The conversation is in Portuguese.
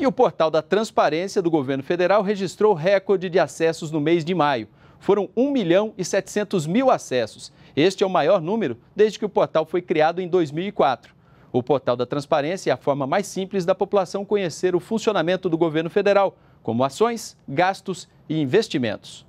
E o portal da transparência do governo federal registrou recorde de acessos no mês de maio. Foram 1 milhão e 700 mil acessos. Este é o maior número desde que o portal foi criado em 2004. O portal da transparência é a forma mais simples da população conhecer o funcionamento do governo federal, como ações, gastos e investimentos.